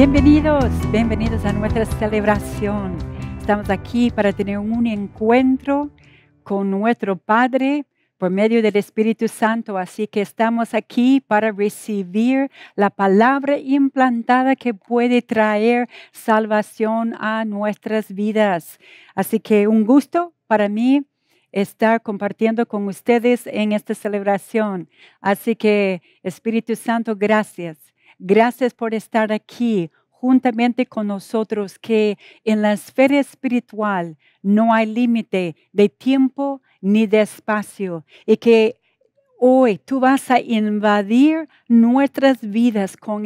Bienvenidos, bienvenidos a nuestra celebración. Estamos aquí para tener un encuentro con nuestro Padre por medio del Espíritu Santo. Así que estamos aquí para recibir la palabra implantada que puede traer salvación a nuestras vidas. Así que un gusto para mí estar compartiendo con ustedes en esta celebración. Así que Espíritu Santo, gracias Gracias por estar aquí juntamente con nosotros que en la esfera espiritual no hay límite de tiempo ni de espacio y que hoy tú vas a invadir nuestras vidas con,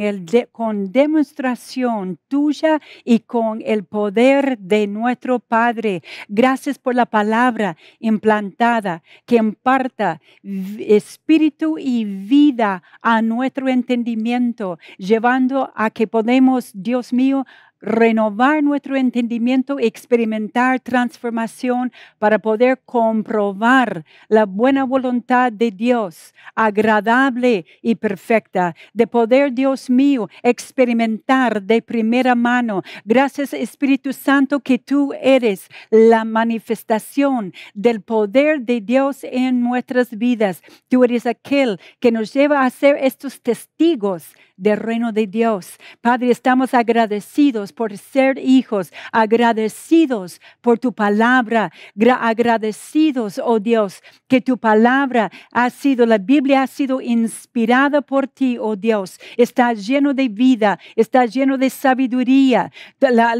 con demostración tuya y con el poder de nuestro Padre. Gracias por la palabra implantada que imparta espíritu y vida a nuestro entendimiento, llevando a que podemos, Dios mío, renovar nuestro entendimiento, experimentar transformación para poder comprobar la buena voluntad de Dios, agradable y perfecta, de poder, Dios mío, experimentar de primera mano. Gracias Espíritu Santo que tú eres la manifestación del poder de Dios en nuestras vidas. Tú eres aquel que nos lleva a ser estos testigos del reino de Dios. Padre, estamos agradecidos por ser hijos, agradecidos por tu palabra, agradecidos, oh Dios, que tu palabra ha sido, la Biblia ha sido inspirada por ti, oh Dios, está lleno de vida, está lleno de sabiduría,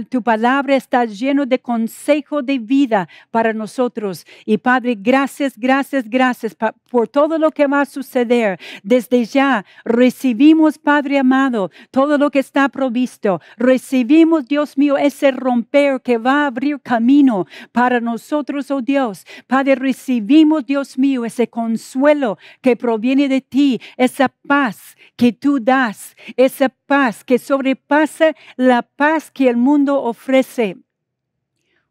tu palabra está lleno de consejo de vida para nosotros. Y Padre, gracias, gracias, gracias por todo lo que va a suceder. Desde ya recibimos, Padre amado, todo lo que está provisto. Recibimos Dios mío, ese romper que va a abrir camino para nosotros, oh Dios. Padre, recibimos, Dios mío, ese consuelo que proviene de ti, esa paz que tú das, esa paz que sobrepasa la paz que el mundo ofrece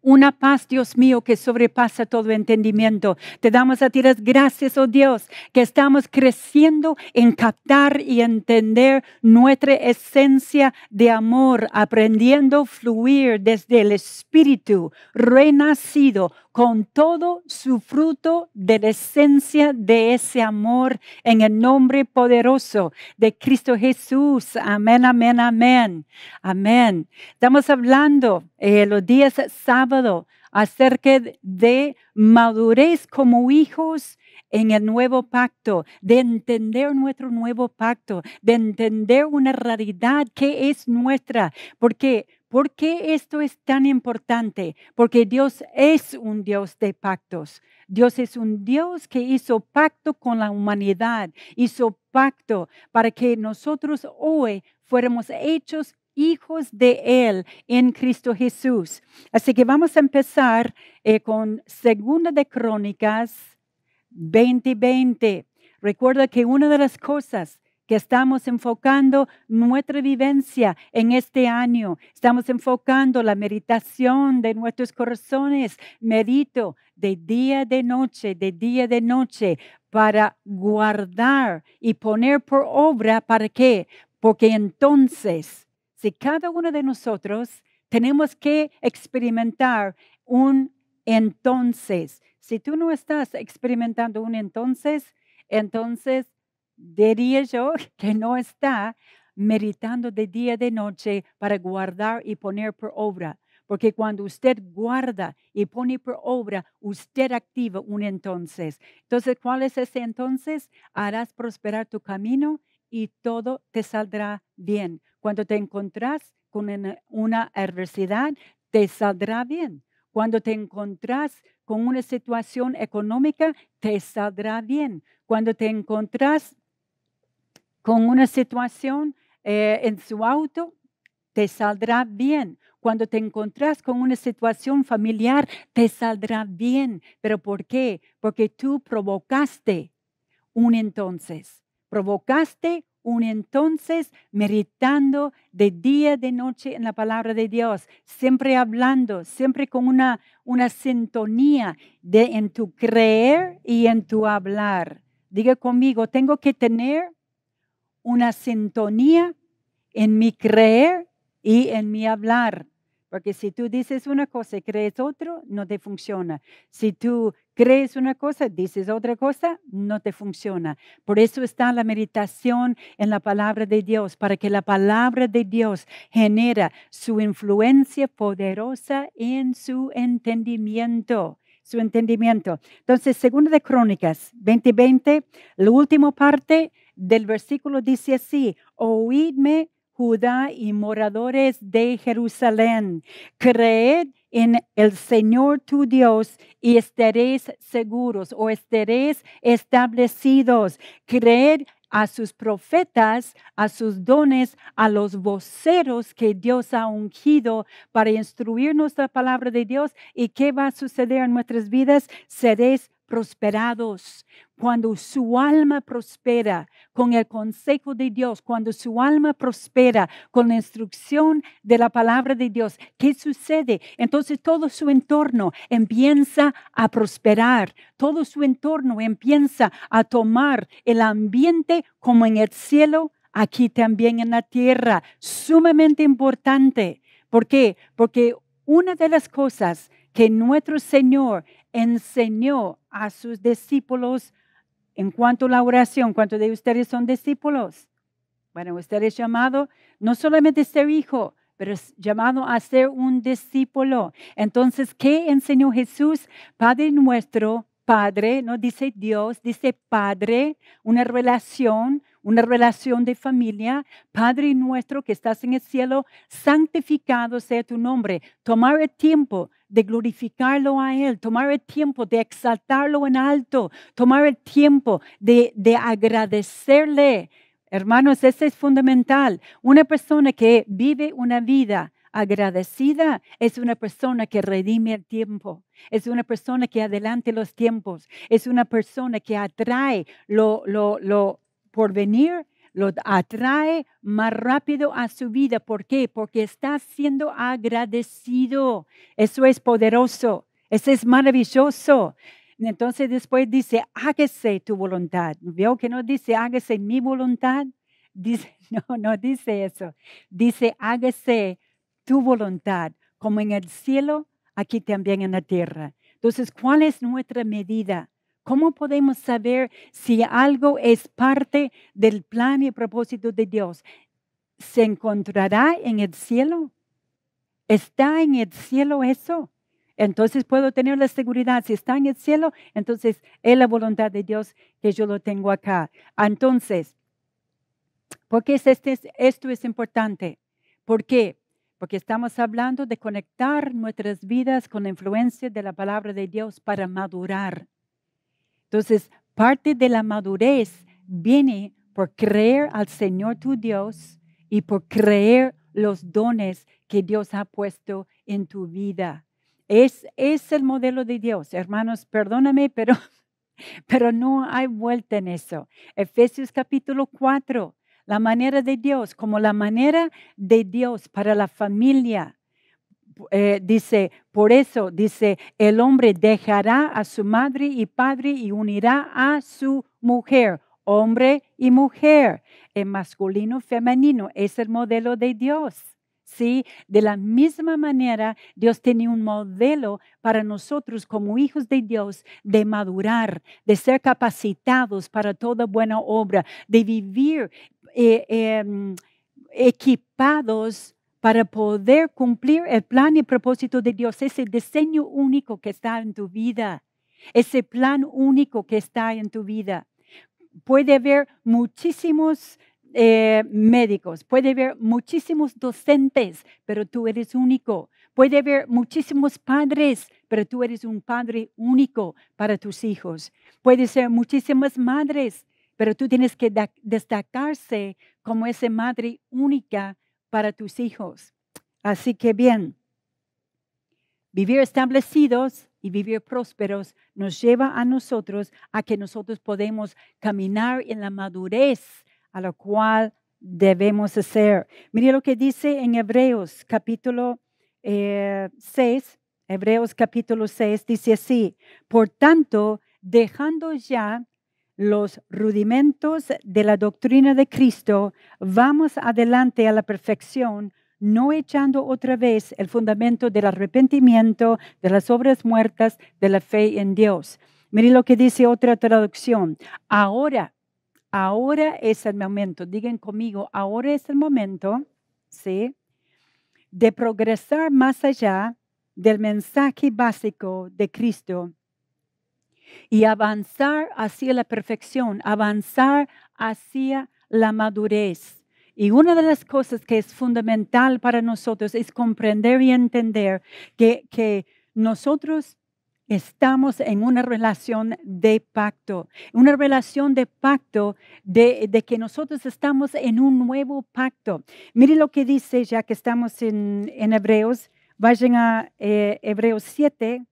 una paz, Dios mío, que sobrepasa todo entendimiento. Te damos a ti las gracias, oh Dios, que estamos creciendo en captar y entender nuestra esencia de amor, aprendiendo a fluir desde el Espíritu renacido con todo su fruto de la esencia de ese amor en el nombre poderoso de Cristo Jesús. Amén, amén, amén. Amén. Estamos hablando eh, los días sábado acerca de madurez como hijos en el nuevo pacto, de entender nuestro nuevo pacto, de entender una realidad que es nuestra, porque ¿Por qué esto es tan importante? Porque Dios es un Dios de pactos. Dios es un Dios que hizo pacto con la humanidad, hizo pacto para que nosotros hoy fuéramos hechos hijos de Él en Cristo Jesús. Así que vamos a empezar eh, con Segunda de Crónicas 2020. Recuerda que una de las cosas que estamos enfocando nuestra vivencia en este año. Estamos enfocando la meditación de nuestros corazones. Medito de día de noche, de día de noche, para guardar y poner por obra. ¿Para qué? Porque entonces, si cada uno de nosotros tenemos que experimentar un entonces, si tú no estás experimentando un entonces, entonces diría yo que no está meditando de día de noche para guardar y poner por obra. Porque cuando usted guarda y pone por obra, usted activa un entonces. Entonces, ¿cuál es ese entonces? Harás prosperar tu camino y todo te saldrá bien. Cuando te encontrás con una adversidad, te saldrá bien. Cuando te encontrás con una situación económica, te saldrá bien. Cuando te encontrás con una situación eh, en su auto, te saldrá bien. Cuando te encontrás con una situación familiar, te saldrá bien. ¿Pero por qué? Porque tú provocaste un entonces. Provocaste un entonces meditando de día, de noche en la palabra de Dios, siempre hablando, siempre con una, una sintonía de, en tu creer y en tu hablar. Diga conmigo, tengo que tener una sintonía en mi creer y en mi hablar. Porque si tú dices una cosa y crees otro, no te funciona. Si tú crees una cosa, dices otra cosa, no te funciona. Por eso está la meditación en la palabra de Dios, para que la palabra de Dios genera su influencia poderosa en su entendimiento. Su entendimiento. Entonces, segundo de Crónicas 2020, la última parte, del versículo dice así, oídme Judá y moradores de Jerusalén, creed en el Señor tu Dios y estaréis seguros o estaréis establecidos. Creed a sus profetas, a sus dones, a los voceros que Dios ha ungido para instruirnos la palabra de Dios. ¿Y qué va a suceder en nuestras vidas? Seréis prosperados, cuando su alma prospera con el consejo de Dios, cuando su alma prospera con la instrucción de la palabra de Dios, ¿qué sucede? Entonces todo su entorno empieza a prosperar, todo su entorno empieza a tomar el ambiente como en el cielo, aquí también en la tierra, sumamente importante. ¿Por qué? Porque una de las cosas que nuestro Señor enseñó a sus discípulos en cuanto a la oración. ¿Cuántos de ustedes son discípulos? Bueno, usted es llamado no solamente ser hijo, pero es llamado a ser un discípulo. Entonces, ¿qué enseñó Jesús? Padre nuestro, Padre, no dice Dios, dice Padre, una relación, una relación de familia. Padre nuestro que estás en el cielo, santificado sea tu nombre. Tomar el tiempo de glorificarlo a Él, tomar el tiempo de exaltarlo en alto, tomar el tiempo de, agradecerle. Hermanos, eso es fundamental. Una persona que vive una vida agradecida es una persona que redime el tiempo, es una persona que adelante los tiempos, es una persona que atrae lo, lo, lo porvenir lo atrae más rápido a su vida. ¿Por qué? Porque está siendo agradecido. Eso es poderoso, eso es maravilloso. Entonces después dice, hágase tu voluntad. Veo que no dice, hágase mi voluntad. Dice, no, no dice eso. Dice, hágase tu voluntad, como en el cielo, aquí también en la tierra. Entonces, ¿cuál es nuestra medida? ¿Cómo podemos saber si algo es parte del plan y propósito de Dios? ¿Se encontrará en el cielo? ¿Está en el cielo eso? Entonces puedo tener la seguridad, si está en el cielo, entonces es la voluntad de Dios que yo lo tengo acá. Entonces, ¿por qué este, esto es importante? ¿Por qué? Porque estamos hablando de conectar nuestras vidas con la influencia de la palabra de Dios para madurar entonces, parte de la madurez viene por creer al Señor tu Dios y por creer los dones que Dios ha puesto en tu vida. Es, es el modelo de Dios. Hermanos, perdóname, pero, pero no hay vuelta en eso. Efesios capítulo 4, la manera de Dios, como la manera de Dios para la familia, eh, dice, por eso dice, el hombre dejará a su madre y padre y unirá a su mujer, hombre y mujer, el masculino, femenino, es el modelo de Dios. ¿Sí? De la misma manera, Dios tiene un modelo para nosotros como hijos de Dios de madurar, de ser capacitados para toda buena obra, de vivir eh, em, equipados para poder cumplir el plan y propósito de Dios, ese diseño único que está en tu vida, ese plan único que está en tu vida. Puede haber muchísimos eh, médicos, puede haber muchísimos docentes, pero tú eres único. Puede haber muchísimos padres, pero tú eres un padre único para tus hijos. Puede ser muchísimas madres, pero tú tienes que destacarse como esa madre única para tus hijos. Así que bien, vivir establecidos y vivir prósperos nos lleva a nosotros a que nosotros podemos caminar en la madurez a la cual debemos hacer. Mire lo que dice en Hebreos capítulo 6, eh, Hebreos capítulo 6 dice así, por tanto, dejando ya los rudimentos de la doctrina de Cristo, vamos adelante a la perfección, no echando otra vez el fundamento del arrepentimiento, de las obras muertas, de la fe en Dios. Miren lo que dice otra traducción. Ahora, ahora es el momento, digan conmigo, ahora es el momento, ¿sí? De progresar más allá del mensaje básico de Cristo y avanzar hacia la perfección, avanzar hacia la madurez. Y una de las cosas que es fundamental para nosotros es comprender y entender que, nosotros estamos en una relación de pacto, una relación de pacto de, que nosotros estamos en un nuevo pacto. Mire lo que dice, ya que estamos en, Hebreos, vayan a eh, Hebreos 7,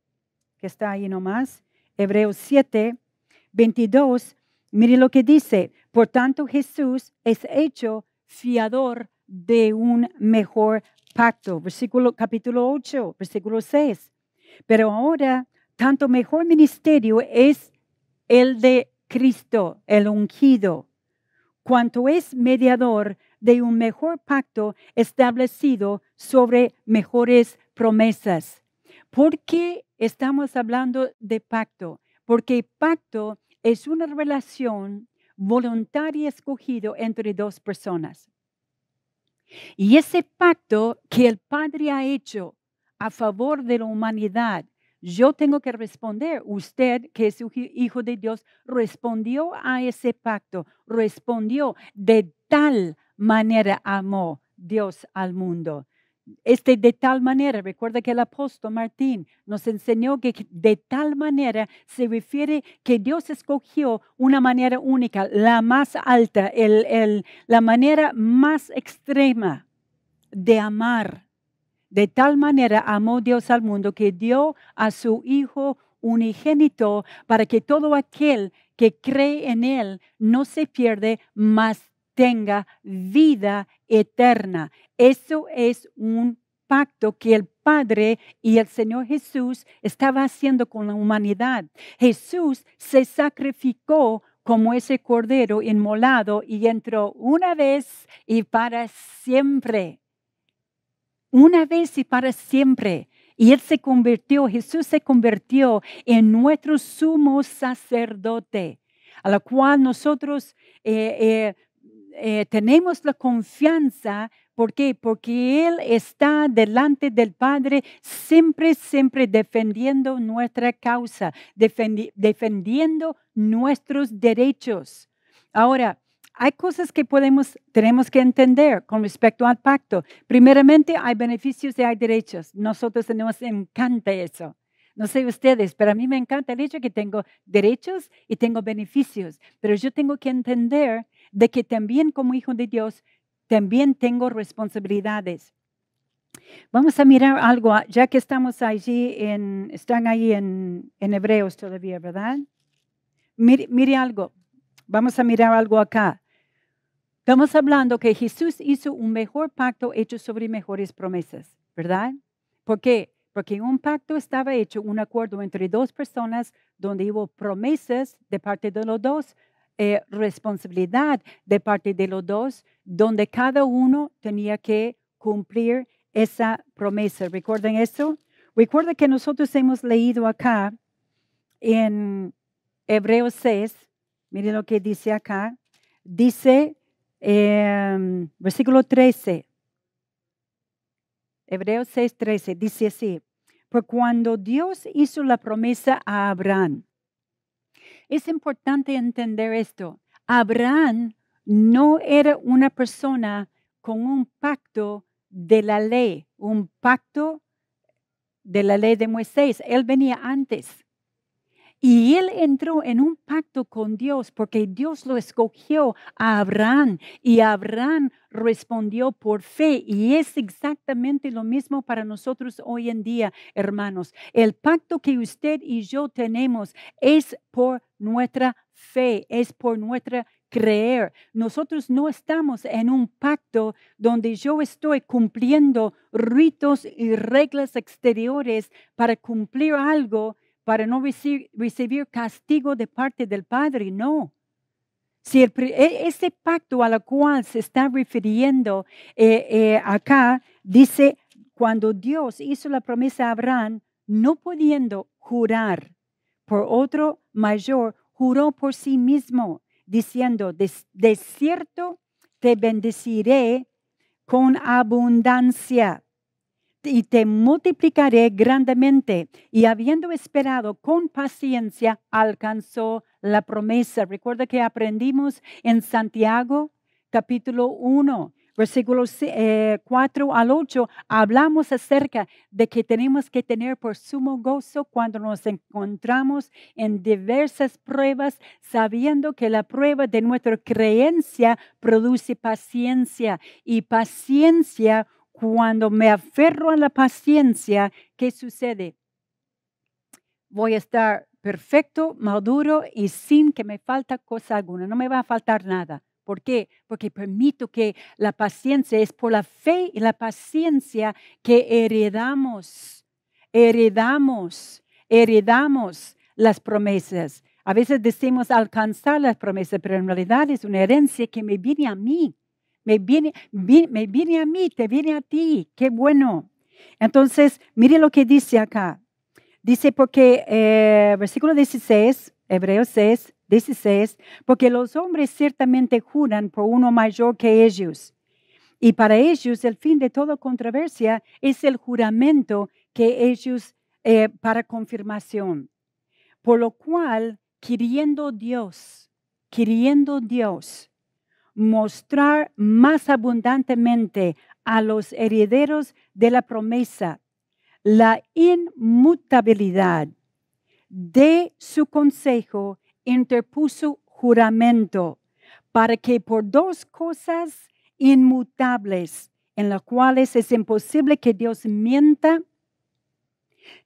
que está ahí nomás, Hebreos 7, 22, mire lo que dice, por tanto Jesús es hecho fiador de un mejor pacto. Versículo capítulo 8, versículo 6. Pero ahora, tanto mejor ministerio es el de Cristo, el ungido, cuanto es mediador de un mejor pacto establecido sobre mejores promesas. ¿Por qué estamos hablando de pacto? Porque pacto es una relación voluntaria escogida entre dos personas. Y ese pacto que el Padre ha hecho a favor de la humanidad, yo tengo que responder. Usted, que es hijo de Dios, respondió a ese pacto, respondió de tal manera amó Dios al mundo este de tal manera, recuerda que el apóstol Martín nos enseñó que de tal manera se refiere que Dios escogió una manera única, la más alta, el, la manera más extrema de amar. De tal manera amó Dios al mundo que dio a su Hijo unigénito para que todo aquel que cree en Él no se pierde, más tenga vida eterna. Eso es un pacto que el Padre y el Señor Jesús estaba haciendo con la humanidad. Jesús se sacrificó como ese cordero inmolado y entró una vez y para siempre. Una vez y para siempre. Y Él se convirtió, Jesús se convirtió en nuestro sumo sacerdote, a la cual nosotros eh, eh, eh, tenemos la confianza. ¿Por qué? Porque Él está delante del Padre siempre, siempre defendiendo nuestra causa, defendiendo nuestros derechos. Ahora, hay cosas que podemos, tenemos que entender con respecto al pacto. Primeramente, hay beneficios y hay derechos. Nosotros nos encanta eso. No sé ustedes, pero a mí me encanta el hecho que tengo derechos y tengo beneficios. Pero yo tengo que entender de que también como hijo de Dios, también tengo responsabilidades. Vamos a mirar algo, ah, ya que estamos allí, en, están allí en, Hebreos todavía, ¿verdad? Mire, mire algo, vamos a mirar algo acá. Estamos hablando que Jesús hizo un mejor pacto hecho sobre mejores promesas, ¿verdad? ¿Por qué? Porque un pacto estaba hecho, un acuerdo entre dos personas donde hubo promesas de parte de los dos eh, responsabilidad de parte de los dos, donde cada uno tenía que cumplir esa promesa. ¿Recuerdan eso? Recuerden que nosotros hemos leído acá en Hebreos 6, miren lo que dice acá, dice em, versículo 13, Hebreos 6, 13, dice así, por cuando Dios hizo la promesa a Abraham, es importante entender esto. Abraham no era una persona con un pacto de la ley, un pacto de la ley de Moisés. Él venía antes. Y él entró en un pacto con Dios porque Dios lo escogió a Abraham y Abraham respondió por fe. Y es exactamente lo mismo para nosotros hoy en día, hermanos. El pacto que usted y yo tenemos es por nuestra fe, es por nuestra creer. Nosotros no estamos en un pacto donde yo estoy cumpliendo ritos y reglas exteriores para cumplir algo para no recibir castigo de parte del Padre, no. Si el, e-, ese pacto a la cual se está refiriendo eh, eh, acá dice, cuando Dios hizo la promesa a Abraham, no pudiendo jurar por otro mayor, juró por sí mismo, diciendo, de cierto te bendeciré con abundancia y te multiplicaré grandemente. Y habiendo esperado con paciencia, alcanzó la promesa. Recuerda que aprendimos en Santiago capítulo 1, versículos 4 eh, al 8, hablamos acerca de que tenemos que tener por sumo gozo cuando nos encontramos en diversas pruebas, sabiendo que la prueba de nuestra creencia produce paciencia y paciencia cuando me aferro a la paciencia, ¿qué sucede? Voy a estar perfecto, maduro y sin que me falte cosa alguna. No me va a faltar nada. ¿Por qué? Porque permito que la paciencia es por la fe y la paciencia que heredamos, heredamos, heredamos las promesas. A veces decimos alcanzar las promesas, pero en realidad es una herencia que me viene a mí. Me viene, me a mí, te viene a ti. Qué bueno. Entonces, mire lo que dice acá. Dice porque, eh, versículo 16, Hebreos 6, 16, porque los hombres ciertamente juran por uno mayor que ellos. Y para ellos el fin de toda controversia es el juramento que ellos eh, para confirmación. Por lo cual, queriendo Dios, queriendo Dios, mostrar más abundantemente a los herederos de la promesa la inmutabilidad de su consejo, interpuso juramento para que por dos cosas inmutables en las cuales es imposible que Dios mienta,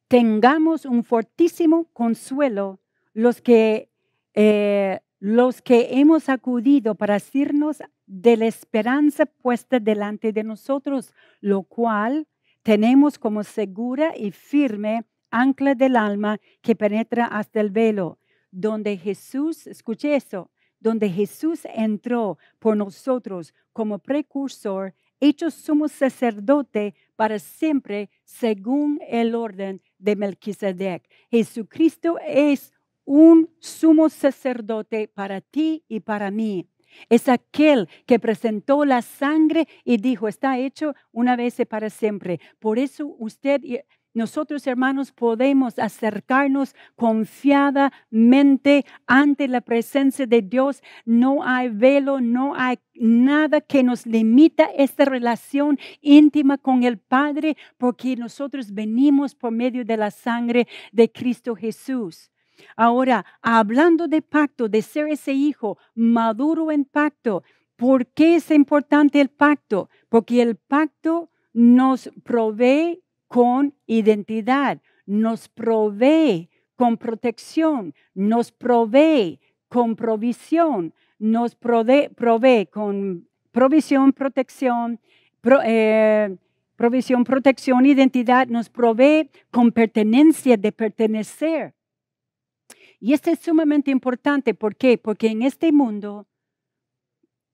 tengamos un fortísimo consuelo los que eh, los que hemos acudido para irnos de la esperanza puesta delante de nosotros, lo cual tenemos como segura y firme ancla del alma que penetra hasta el velo, donde Jesús, escuche eso, donde Jesús entró por nosotros como precursor, hechos somos sacerdote para siempre según el orden de Melquisedec. Jesucristo es un sumo sacerdote para ti y para mí. Es aquel que presentó la sangre y dijo, está hecho una vez y para siempre. Por eso usted y nosotros, hermanos, podemos acercarnos confiadamente ante la presencia de Dios. No hay velo, no hay nada que nos limita esta relación íntima con el Padre, porque nosotros venimos por medio de la sangre de Cristo Jesús. Ahora, hablando de pacto, de ser ese hijo maduro en pacto, ¿por qué es importante el pacto? Porque el pacto nos provee con identidad, nos provee con protección, nos provee con provisión, nos provee, con provisión, protección, eh, provisión, protección, identidad, nos provee con pertenencia de pertenecer, y esto es sumamente importante. ¿Por qué? Porque en este mundo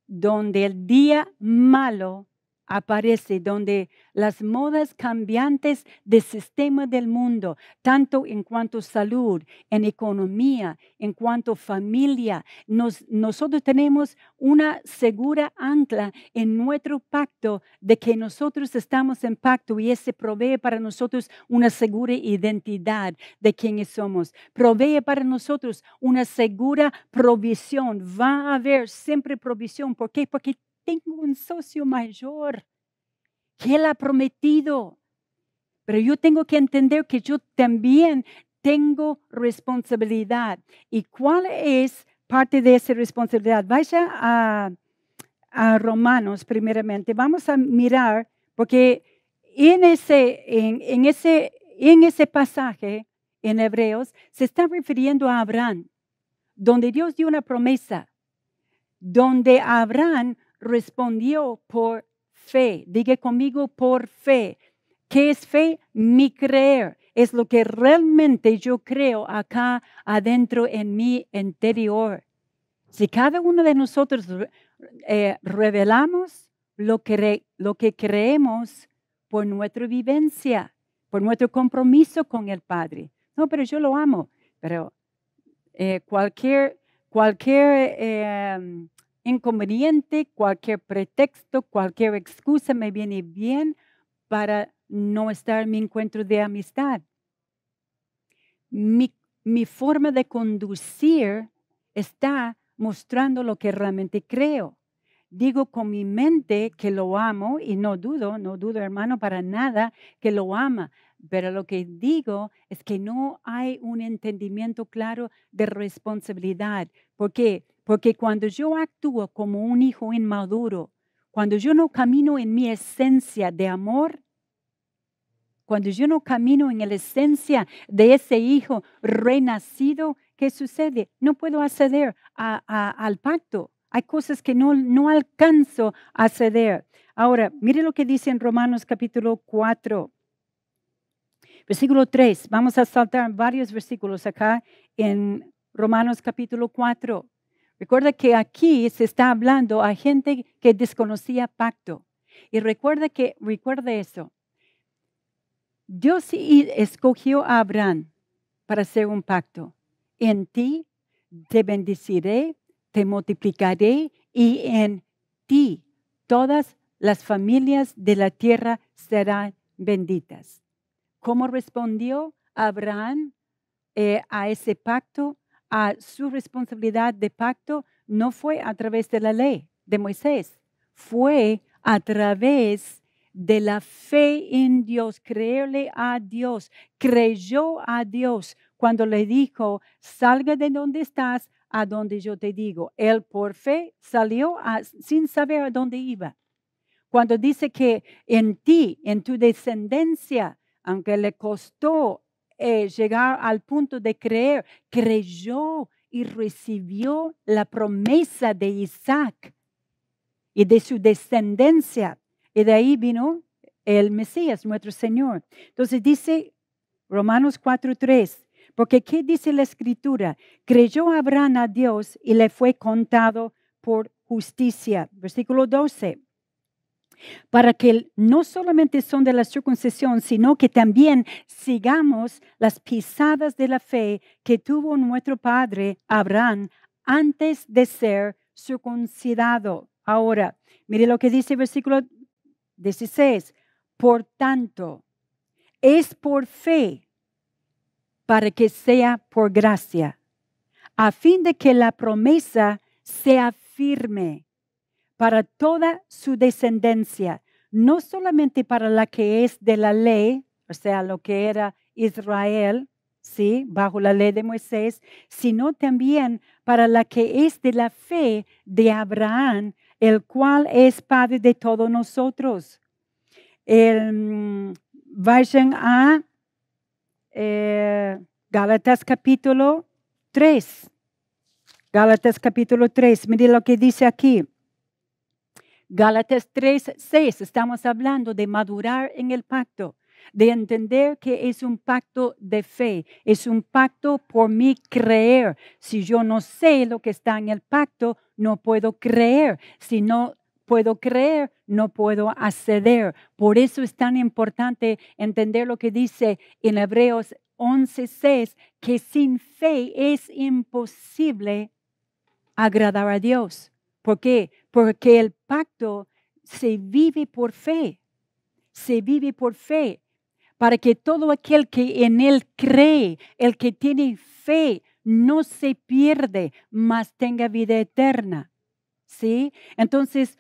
donde el día malo aparece donde las modas cambiantes del sistema del mundo, tanto en cuanto salud, en economía, en cuanto familia, nos, nosotros tenemos una segura ancla en nuestro pacto de que nosotros estamos en pacto y ese provee para nosotros una segura identidad de quienes somos, provee para nosotros una segura provisión, va a haber siempre provisión, ¿por qué? Porque tengo un socio mayor que él ha prometido. Pero yo tengo que entender que yo también tengo responsabilidad. ¿Y cuál es parte de esa responsabilidad? Vaya a, Romanos primeramente. Vamos a mirar, porque en ese, en, ese, en ese pasaje en Hebreos se está refiriendo a Abraham, donde Dios dio una promesa, donde Abraham respondió por fe. Diga conmigo por fe. ¿Qué es fe? Mi creer. Es lo que realmente yo creo acá adentro en mi interior. Si cada uno de nosotros eh, revelamos lo que, lo que creemos por nuestra vivencia, por nuestro compromiso con el Padre. No, pero yo lo amo. Pero eh, cualquier, cualquier em, inconveniente, cualquier pretexto, cualquier excusa me viene bien para no estar en mi encuentro de amistad. Mi, forma de conducir está mostrando lo que realmente creo. Digo con mi mente que lo amo y no dudo, no dudo hermano para nada que lo ama, pero lo que digo es que no hay un entendimiento claro de responsabilidad, porque porque cuando yo actúo como un hijo inmaduro, cuando yo no camino en mi esencia de amor, cuando yo no camino en la esencia de ese hijo renacido, ¿qué sucede? No puedo acceder al pacto. Hay cosas que no, no alcanzo a ceder. Ahora, mire lo que dice en Romanos capítulo 4, versículo 3. Vamos a saltar varios versículos acá en Romanos capítulo 4. Recuerda que aquí se está hablando a gente que desconocía pacto. Y recuerda que, recuerda eso. Dios escogió a Abraham para hacer un pacto. En ti te bendeciré, te multiplicaré y en ti todas las familias de la tierra serán benditas. ¿Cómo respondió Abraham eh, a ese pacto? a su responsabilidad de pacto no fue a través de la ley de Moisés, fue a través de la fe en Dios, creerle a Dios, creyó a Dios cuando le dijo, salga de donde estás a donde yo te digo. Él por fe salió sin saber a dónde iba. Cuando dice que en ti, en tu descendencia, aunque le costó eh, llegar al punto de creer, creyó y recibió la promesa de Isaac y de su descendencia. Y de ahí vino el Mesías, nuestro Señor. Entonces dice Romanos 4:3, porque ¿qué dice la escritura? Creyó Abraham a Dios y le fue contado por justicia. Versículo 12 para que no solamente son de la circuncisión, sino que también sigamos las pisadas de la fe que tuvo nuestro padre Abraham antes de ser circuncidado. Ahora, mire lo que dice el versículo 16. Por tanto, es por fe para que sea por gracia, a fin de que la promesa sea firme para toda su descendencia, no solamente para la que es de la ley, o sea, lo que era Israel, ¿sí? Bajo la ley de Moisés, sino también para la que es de la fe de Abraham, el cual es Padre de todos nosotros. Mm, vayan a eh, Gálatas capítulo 3. Gálatas capítulo 3, miren lo que dice aquí. Gálatas 3, 6, estamos hablando de madurar en el pacto, de entender que es un pacto de fe, es un pacto por mi creer. Si yo no sé lo que está en el pacto, no puedo creer. Si no puedo creer, no puedo acceder. Por eso es tan importante entender lo que dice en Hebreos 6, que sin fe es imposible agradar a Dios. ¿Por qué? porque el pacto se vive por fe, se vive por fe, para que todo aquel que en él cree, el que tiene fe, no se pierde, mas tenga vida eterna. ¿Sí? Entonces,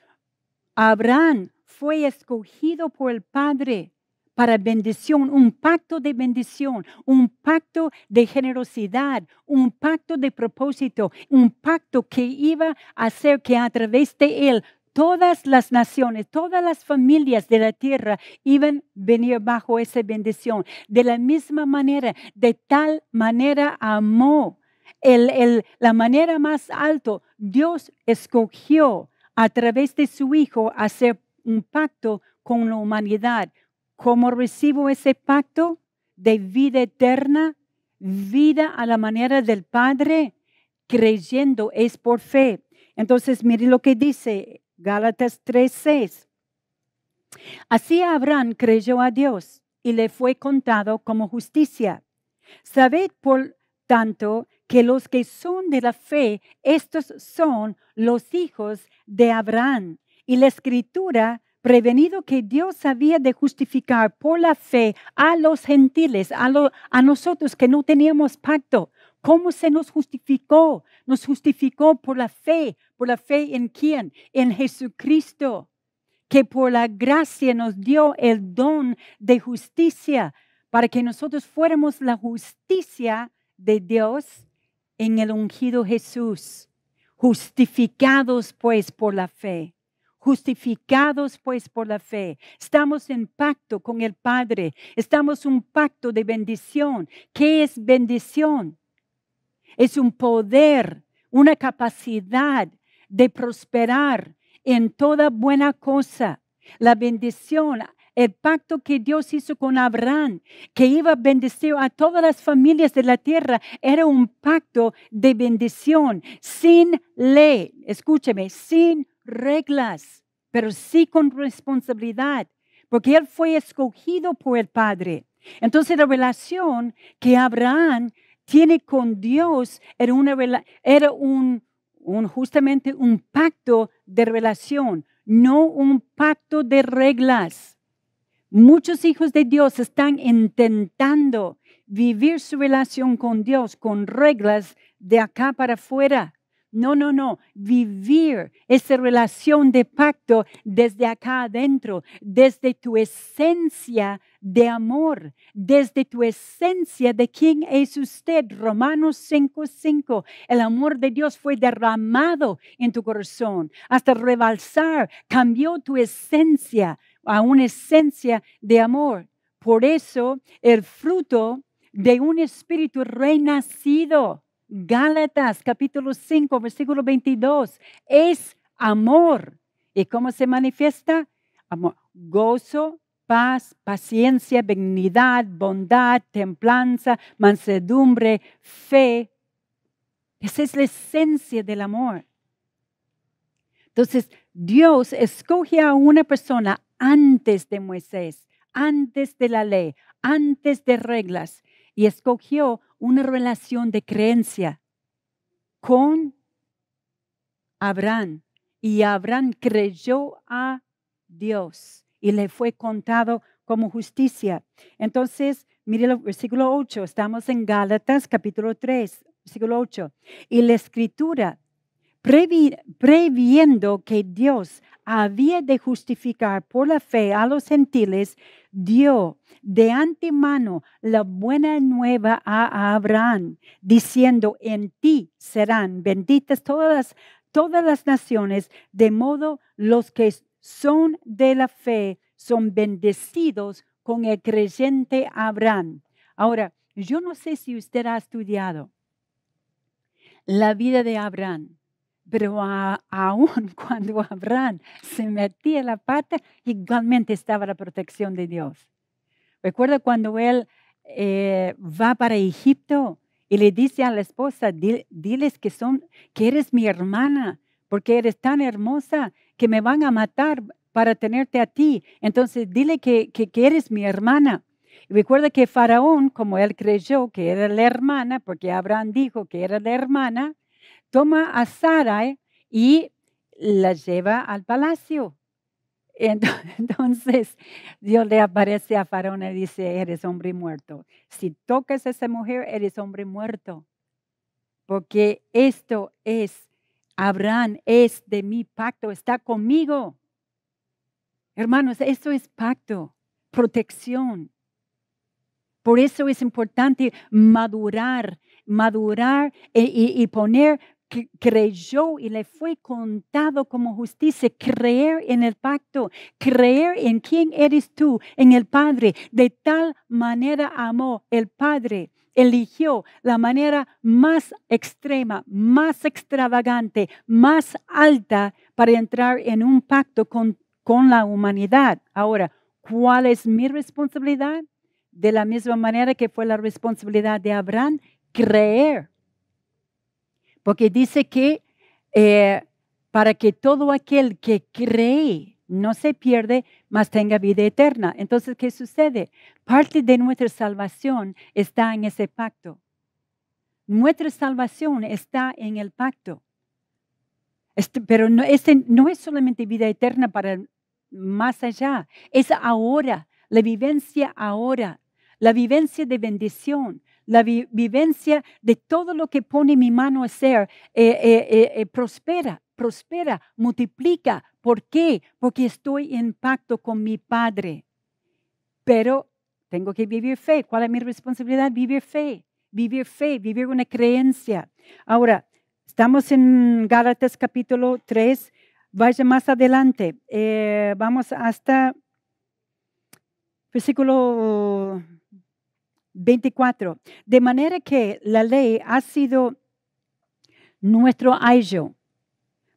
Abraham fue escogido por el Padre para bendición, un pacto de bendición, un pacto de generosidad, un pacto de propósito, un pacto que iba a hacer que a través de él todas las naciones, todas las familias de la tierra iban a venir bajo esa bendición. De la misma manera, de tal manera amó. El, la manera más alto, Dios escogió a través de su Hijo hacer un pacto con la humanidad ¿Cómo recibo ese pacto de vida eterna? Vida a la manera del Padre, creyendo es por fe. Entonces, mire lo que dice Gálatas 3:6. Así Abraham creyó a Dios y le fue contado como justicia. Sabed, por tanto, que los que son de la fe, estos son los hijos de Abraham. Y la escritura prevenido que Dios había de justificar por la fe a los gentiles, a, a nosotros que no teníamos pacto. ¿Cómo se nos justificó? Nos justificó por la fe. ¿Por la fe en quién? En Jesucristo, que por la gracia nos dio el don de justicia para que nosotros fuéramos la justicia de Dios en el ungido Jesús, justificados pues por la fe. Justificados pues por la fe, estamos en pacto con el Padre, estamos un pacto de bendición. ¿Qué es bendición? Es un poder, una capacidad de prosperar en toda buena cosa. La bendición, el pacto que Dios hizo con Abraham, que iba a bendecir a todas las familias de la tierra, era un pacto de bendición sin ley, escúcheme, sin reglas, pero sí con responsabilidad, porque él fue escogido por el Padre. Entonces la relación que Abraham tiene con Dios era, una, era un, un, justamente un pacto de relación, no un pacto de reglas. Muchos hijos de Dios están intentando vivir su relación con Dios con reglas de acá para afuera. No, no, no. Vivir esa relación de pacto desde acá adentro, desde tu esencia de amor, desde tu esencia de quién es usted. Romanos 5:5. El amor de Dios fue derramado en tu corazón hasta rebalsar, cambió tu esencia a una esencia de amor. Por eso el fruto de un espíritu renacido Gálatas capítulo 5, versículo 22, es amor. ¿Y cómo se manifiesta? Amor, gozo, paz, paciencia, benignidad, bondad, templanza, mansedumbre, fe. Esa es la esencia del amor. Entonces, Dios escoge a una persona antes de Moisés, antes de la ley, antes de reglas, y escogió una relación de creencia con Abraham. Y Abraham creyó a Dios y le fue contado como justicia. Entonces, mire el versículo 8, estamos en Gálatas capítulo 3, versículo 8. Y la escritura previendo que Dios había de justificar por la fe a los gentiles, dio de antemano la buena nueva a Abraham, diciendo, en ti serán benditas todas, todas las naciones, de modo los que son de la fe son bendecidos con el creyente Abraham. Ahora, yo no sé si usted ha estudiado la vida de Abraham. Pero aún cuando Abraham se metía la pata, igualmente estaba la protección de Dios. Recuerda cuando él eh, va para Egipto y le dice a la esposa, diles que, son, que eres mi hermana, porque eres tan hermosa que me van a matar para tenerte a ti. Entonces dile que, que, eres mi hermana. Y recuerda que Faraón, como él creyó que era la hermana, porque Abraham dijo que era la hermana, toma a Sarai y la lleva al palacio. Entonces Dios le aparece a Faraón y dice, eres hombre muerto. Si tocas a esa mujer, eres hombre muerto. Porque esto es, Abraham es de mi pacto, está conmigo. Hermanos, esto es pacto, protección. Por eso es importante madurar, madurar e, y, y poner creyó y le fue contado como justicia. Creer en el pacto, creer en quién eres tú, en el Padre. De tal manera amó el Padre eligió la manera más extrema, más extravagante, más alta para entrar en un pacto con, con, la humanidad. Ahora, ¿cuál es mi responsabilidad? De la misma manera que fue la responsabilidad de Abraham, creer porque dice que eh, para que todo aquel que cree no se pierde, mas tenga vida eterna. Entonces, ¿qué sucede? Parte de nuestra salvación está en ese pacto. Nuestra salvación está en el pacto. Este, pero no, este no es solamente vida eterna para más allá, es ahora, la vivencia ahora, la vivencia de bendición, la vivencia de todo lo que pone mi mano a ser, eh, eh, eh, prospera, prospera, multiplica. ¿Por qué? Porque estoy en pacto con mi Padre. Pero tengo que vivir fe. ¿Cuál es mi responsabilidad? Vivir fe, vivir fe, vivir una creencia. Ahora, estamos en Gálatas capítulo 3. Vaya más adelante. vamos hasta versículo 24. De manera que la ley ha sido nuestro ayo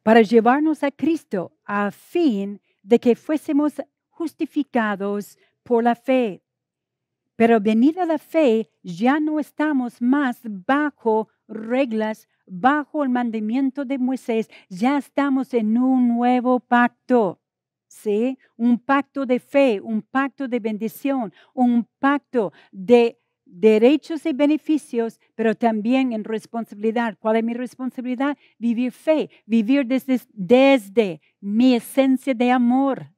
para llevarnos a Cristo a fin de que fuésemos justificados por la fe. Pero venida la fe, ya no estamos más bajo reglas, bajo el mandamiento de Moisés, ya estamos en un nuevo pacto. ¿Sí? Un pacto de fe, un pacto de bendición, un pacto de derechos y beneficios, pero también en responsabilidad. ¿Cuál es mi responsabilidad? Vivir fe, vivir desde, desde mi esencia de amor,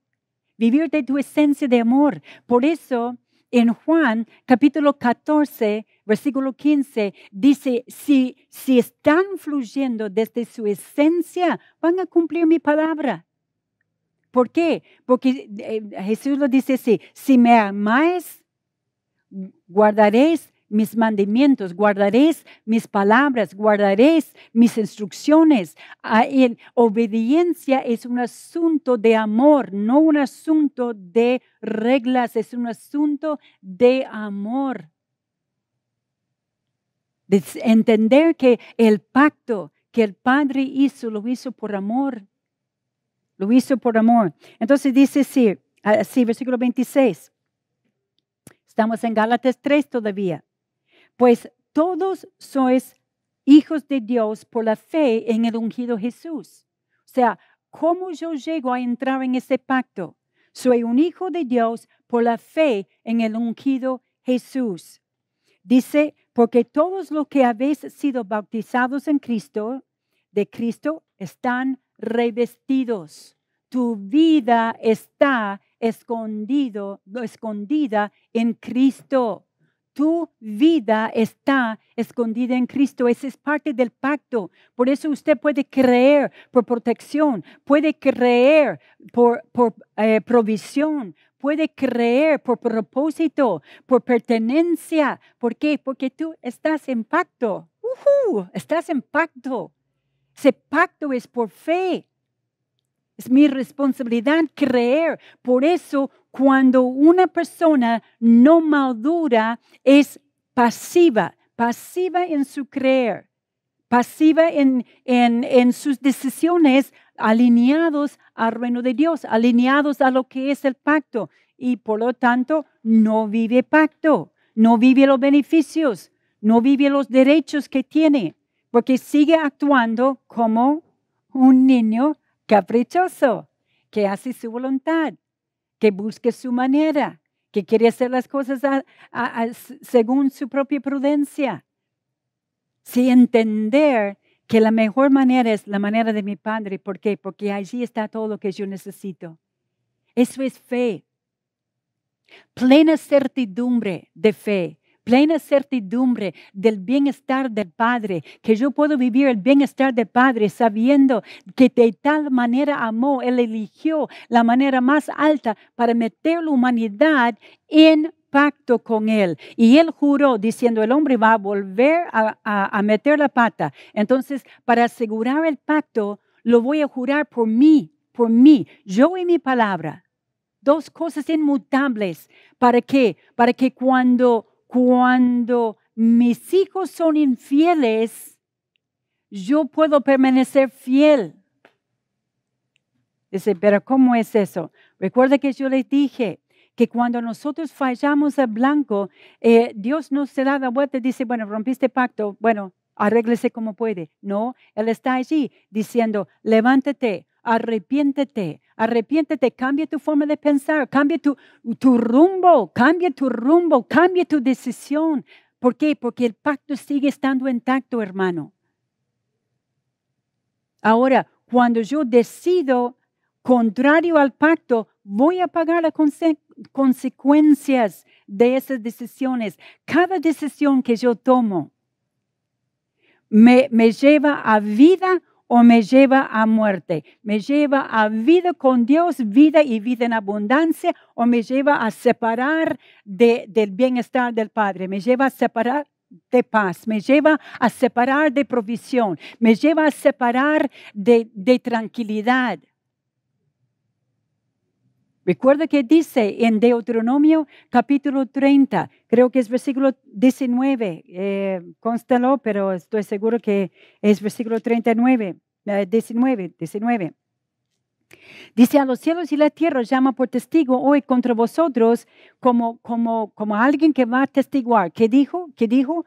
vivir de tu esencia de amor. Por eso, en Juan capítulo 14, versículo 15, dice, si, si están fluyendo desde su esencia, van a cumplir mi palabra. ¿Por qué? Porque eh, Jesús lo dice así, si me amáis, guardaréis mis mandamientos, guardaréis mis palabras, guardaréis mis instrucciones. Ah, obediencia es un asunto de amor, no un asunto de reglas, es un asunto de amor. entender que el pacto que el Padre hizo, lo hizo por amor. Lo hizo por amor. Entonces dice así ah, versículo 26. Estamos en Gálatas 3 todavía. Pues todos sois hijos de Dios por la fe en el ungido Jesús. O sea, ¿cómo yo llego a entrar en ese pacto? Soy un hijo de Dios por la fe en el ungido Jesús. Dice, porque todos los que habéis sido bautizados en Cristo, de Cristo, están revestidos. Tu vida está escondido, escondida en Cristo. Tu vida está escondida en Cristo. Ese es parte del pacto. Por eso usted puede creer por protección, puede creer por, eh, provisión, puede creer por propósito, por pertenencia. ¿Por qué? Porque tú estás en pacto. estás en pacto. Ese pacto es por fe. Es mi responsabilidad creer. Por eso, cuando una persona no madura, es pasiva, pasiva en su creer, pasiva en, en sus decisiones alineados al reino de Dios, alineados a lo que es el pacto. Y por lo tanto, no vive pacto, no vive los beneficios, no vive los derechos que tiene, porque sigue actuando como un niño caprichoso, que hace su voluntad, que busque su manera, que quiere hacer las cosas según su propia prudencia. Si entender que la mejor manera es la manera de mi Padre, ¿por qué? Porque allí está todo lo que yo necesito. Eso es fe. Plena certidumbre de fe plena certidumbre del bienestar del Padre, que yo puedo vivir el bienestar del Padre sabiendo que de tal manera amó, Él eligió la manera más alta para meter la humanidad en pacto con él. Y él juró diciendo, el hombre va a volver a, meter la pata. Entonces, para asegurar el pacto, lo voy a jurar por mí, por mí, yo y mi palabra. Dos cosas inmutables. ¿Para qué? Para que cuando cuando mis hijos son infieles, yo puedo permanecer fiel. Dice, pero ¿cómo es eso? Recuerda que yo les dije que cuando nosotros fallamos al blanco, eh, Dios no se da la vuelta y dice, bueno, rompiste pacto, bueno, arréglese como puede. No, Él está allí diciendo, levántate, arrepiéntete, Arrepiéntete, cambia tu forma de pensar, cambia tu, rumbo, cambia tu rumbo, cambia tu decisión. ¿Por qué? Porque el pacto sigue estando intacto, hermano. Ahora, cuando yo decido contrario al pacto, voy a pagar las consecuencias de esas decisiones. Cada decisión que yo tomo me, me lleva a vida o me lleva a muerte, me lleva a vida con Dios, vida y vida en abundancia, o me lleva a separar del bienestar del Padre, me lleva a separar de paz, me lleva a separar de provisión, me lleva a separar de, de tranquilidad. Recuerda que dice en Deuteronomio capítulo 30, creo que es versículo 19, eh, pero estoy seguro que es versículo 39, 19, 19. Dice a los cielos y la tierra llama por testigo hoy contra vosotros como, como, como alguien que va a testiguar. ¿Qué dijo? ¿Qué dijo?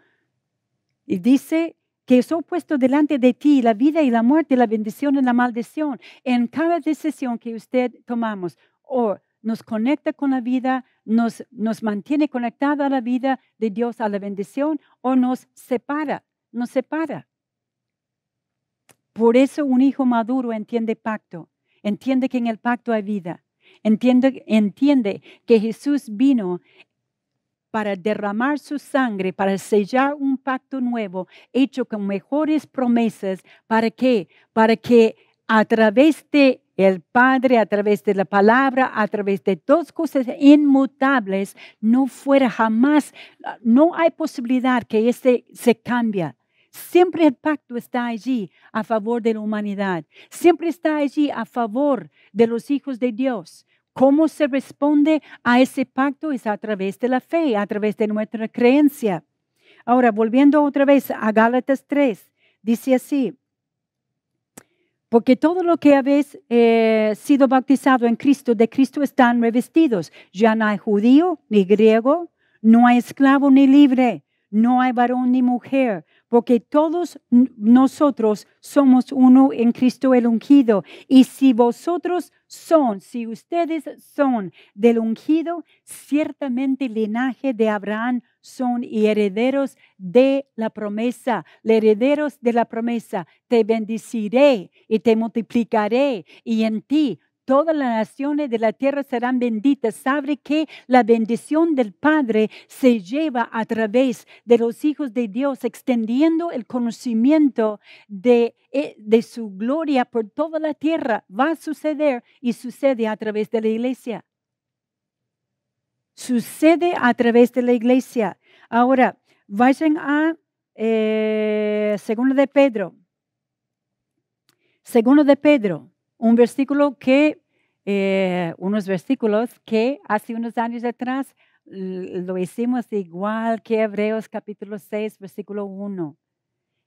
Y dice que he puesto delante de ti la vida y la muerte, la bendición y la maldición. En cada decisión que usted tomamos, o nos conecta con la vida, nos, nos mantiene conectada a la vida de Dios, a la bendición, o nos separa, nos separa. Por eso un hijo maduro entiende pacto, entiende que en el pacto hay vida, entiende, entiende que Jesús vino para derramar su sangre, para sellar un pacto nuevo, hecho con mejores promesas, ¿para qué? Para que a través de el Padre a través de la palabra, a través de dos cosas inmutables, no fuera jamás, no hay posibilidad que este se cambie. Siempre el pacto está allí a favor de la humanidad. Siempre está allí a favor de los hijos de Dios. ¿Cómo se responde a ese pacto? Es a través de la fe, a través de nuestra creencia. Ahora, volviendo otra vez a Gálatas 3, dice así, porque todo lo que habéis eh, sido bautizado en Cristo, de Cristo están revestidos. Ya no hay judío ni griego, no hay esclavo ni libre, no hay varón ni mujer porque todos nosotros somos uno en Cristo el ungido. Y si vosotros son, si ustedes son del ungido, ciertamente linaje de Abraham son y herederos de la promesa, herederos de la promesa. Te bendeciré y te multiplicaré y en ti todas las naciones de la tierra serán benditas. Sabe que la bendición del Padre se lleva a través de los hijos de Dios, extendiendo el conocimiento eh, de, su gloria por toda la tierra. Va a suceder y sucede a través de la iglesia. Sucede a través de la iglesia. Ahora, vayan a eh, segundo de Pedro. Segundo de Pedro, un versículo que eh, unos versículos que hace unos años atrás lo hicimos igual que Hebreos capítulo 6, versículo 1.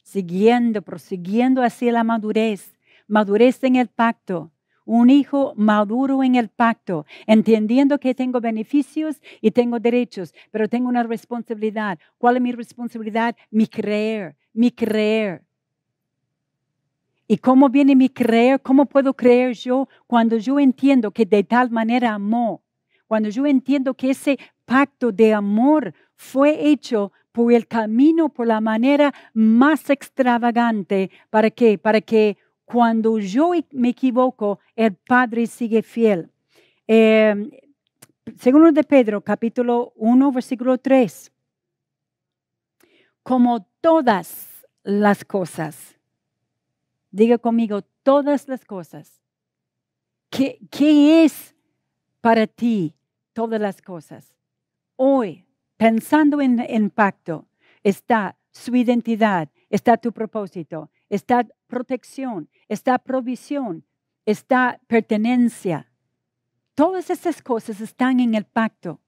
Siguiendo, prosiguiendo así la madurez, madurez en el pacto, un hijo maduro en el pacto, entendiendo que tengo beneficios y tengo derechos, pero tengo una responsabilidad. ¿Cuál es mi responsabilidad? Mi creer, mi creer. ¿Y cómo viene mi creer? ¿Cómo puedo creer yo cuando yo entiendo que de tal manera amó? Cuando yo entiendo que ese pacto de amor fue hecho por el camino, por la manera más extravagante. ¿Para qué? Para que cuando yo me equivoco, el Padre sigue fiel. Eh, em, segundo de Pedro, capítulo 1, versículo 3. Como todas las cosas Diga conmigo todas las cosas. ¿Qué, es para ti todas las cosas? Hoy, pensando en el pacto, está su identidad, está tu propósito, está protección, está provisión, está pertenencia. Todas esas cosas están en el pacto.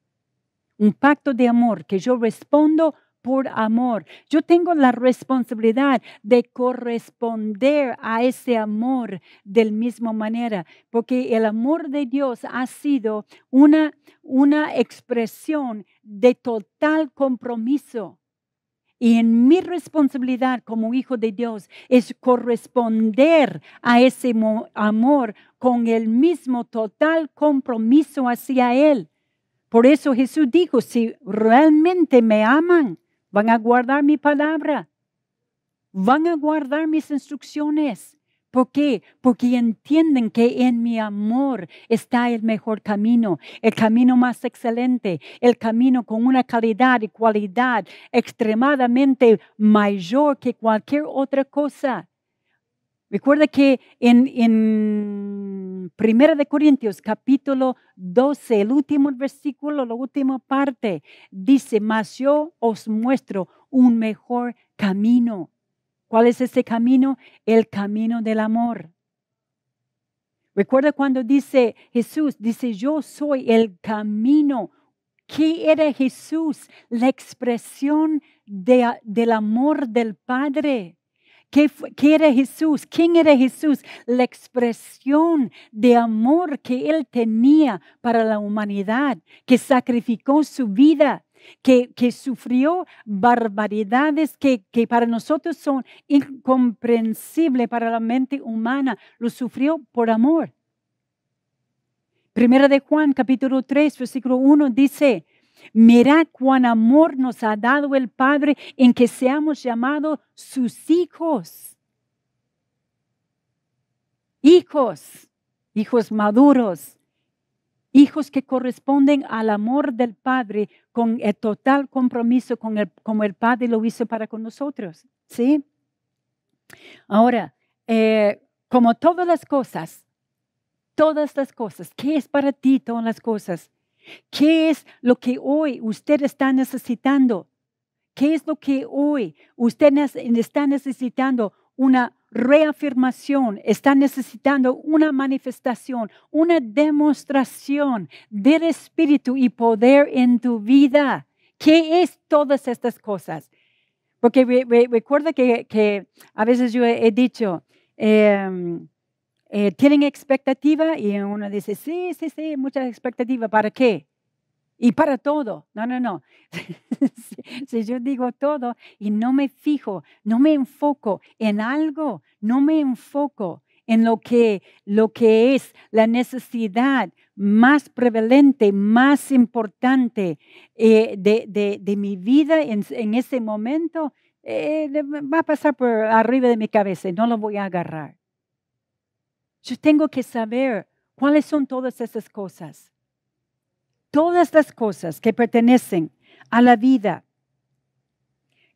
Un pacto de amor que yo respondo por amor. Yo tengo la responsabilidad de corresponder a ese amor la misma manera, porque el amor de Dios ha sido una, una expresión de total compromiso. Y en mi responsabilidad como hijo de Dios es corresponder a ese amor con el mismo total compromiso hacia Él. Por eso Jesús dijo, si realmente me aman, Van a guardar mi palabra. Van a guardar mis instrucciones. ¿Por qué? Porque entienden que en mi amor está el mejor camino, el camino más excelente, el camino con una calidad y cualidad extremadamente mayor que cualquier otra cosa. Recuerda que en, en Primera de Corintios capítulo 12, el último versículo, la última parte, dice, mas yo os muestro un mejor camino. ¿Cuál es ese camino? El camino del amor. Recuerda cuando dice Jesús, dice, yo soy el camino. ¿Qué era Jesús? La expresión del amor del Padre. ¿Qué, era Jesús? ¿Quién era Jesús? La expresión de amor que él tenía para la humanidad, que sacrificó su vida, que, sufrió barbaridades que, que, para nosotros son incomprensibles para la mente humana. Lo sufrió por amor. Primera de Juan, capítulo 3, versículo 1 dice, Mirad cuán amor nos ha dado el Padre en que seamos llamados sus hijos. Hijos, hijos maduros, hijos que corresponden al amor del Padre con el total compromiso como el Padre lo hizo para con nosotros. ¿Sí? Ahora, eh, como todas las cosas, todas las cosas, ¿qué es para ti todas las cosas? ¿Qué es lo que hoy usted está necesitando? ¿Qué es lo que hoy usted está necesitando? Una reafirmación, está necesitando una manifestación, una demostración del Espíritu y poder en tu vida. ¿Qué es todas estas cosas? Porque recuerda que, a veces yo he, dicho, em, eh, tienen expectativa y uno dice, sí, sí, sí, mucha expectativa, ¿para qué? Y para todo. No, no, no. si, yo digo todo y no me fijo, no me enfoco en algo, no me enfoco en lo que, lo que es la necesidad más prevalente, más importante eh, de, mi vida en, ese momento, eh, va a pasar por arriba de mi cabeza, no lo voy a agarrar. Yo tengo que saber cuáles son todas esas cosas. Todas las cosas que pertenecen a la vida